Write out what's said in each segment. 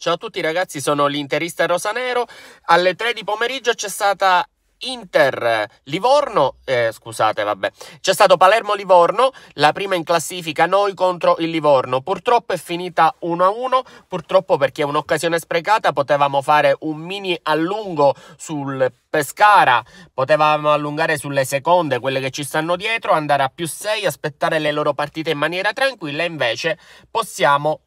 Ciao a tutti ragazzi, sono l'interista Rosanero. Alle 3 di pomeriggio c'è stata Inter Livorno, eh, scusate, vabbè, c'è stato Palermo Livorno, la prima in classifica noi contro il Livorno. Purtroppo è finita 1-1, purtroppo perché è un'occasione sprecata, potevamo fare un mini allungo sul Pescara, potevamo allungare sulle seconde, quelle che ci stanno dietro, andare a più 6, aspettare le loro partite in maniera tranquilla, invece possiamo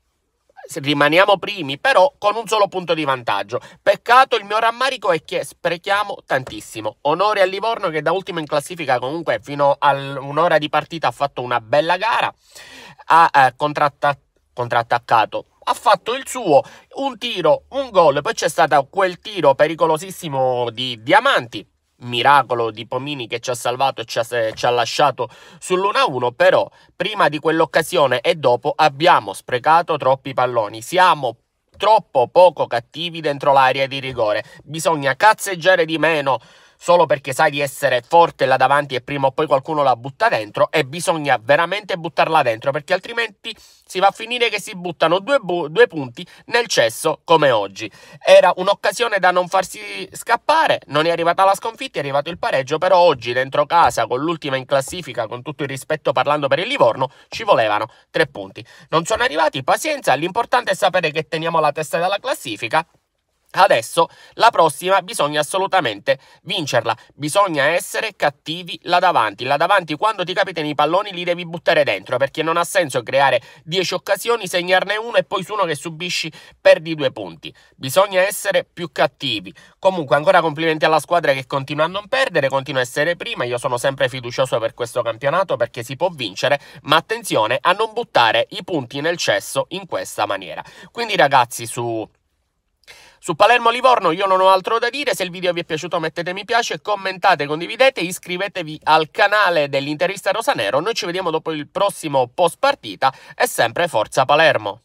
rimaniamo primi, però con un solo punto di vantaggio. Peccato, il mio rammarico è che sprechiamo tantissimo. Onore a Livorno che da ultimo in classifica comunque fino a un'ora di partita ha fatto una bella gara, ha eh, contratta- contrattaccato ha fatto il suo, un tiro, un gol, poi c'è stato quel tiro pericolosissimo di Diamanti miracolo di Pomini che ci ha salvato e ci ha, ci ha lasciato sull'1-1, però prima di quell'occasione e dopo abbiamo sprecato troppi palloni, siamo troppo poco cattivi dentro l'area di rigore, bisogna cazzeggiare di meno, solo perché sai di essere forte là davanti e prima o poi qualcuno la butta dentro e bisogna veramente buttarla dentro perché altrimenti si va a finire che si buttano due, bu due punti nel cesso come oggi. Era un'occasione da non farsi scappare, non è arrivata la sconfitta, è arrivato il pareggio, però oggi dentro casa con l'ultima in classifica, con tutto il rispetto parlando per il Livorno, ci volevano tre punti. Non sono arrivati, pazienza, l'importante è sapere che teniamo la testa della classifica, Adesso la prossima bisogna assolutamente vincerla, bisogna essere cattivi là davanti, là davanti quando ti capitano i palloni li devi buttare dentro perché non ha senso creare 10 occasioni, segnarne uno e poi su uno che subisci perdi due punti, bisogna essere più cattivi. Comunque ancora complimenti alla squadra che continua a non perdere, continua a essere prima, io sono sempre fiducioso per questo campionato perché si può vincere, ma attenzione a non buttare i punti nel cesso in questa maniera. Quindi ragazzi su... Su Palermo-Livorno io non ho altro da dire, se il video vi è piaciuto mettete mi piace, commentate, condividete, iscrivetevi al canale dell'interista Rosanero, noi ci vediamo dopo il prossimo post partita e sempre Forza Palermo!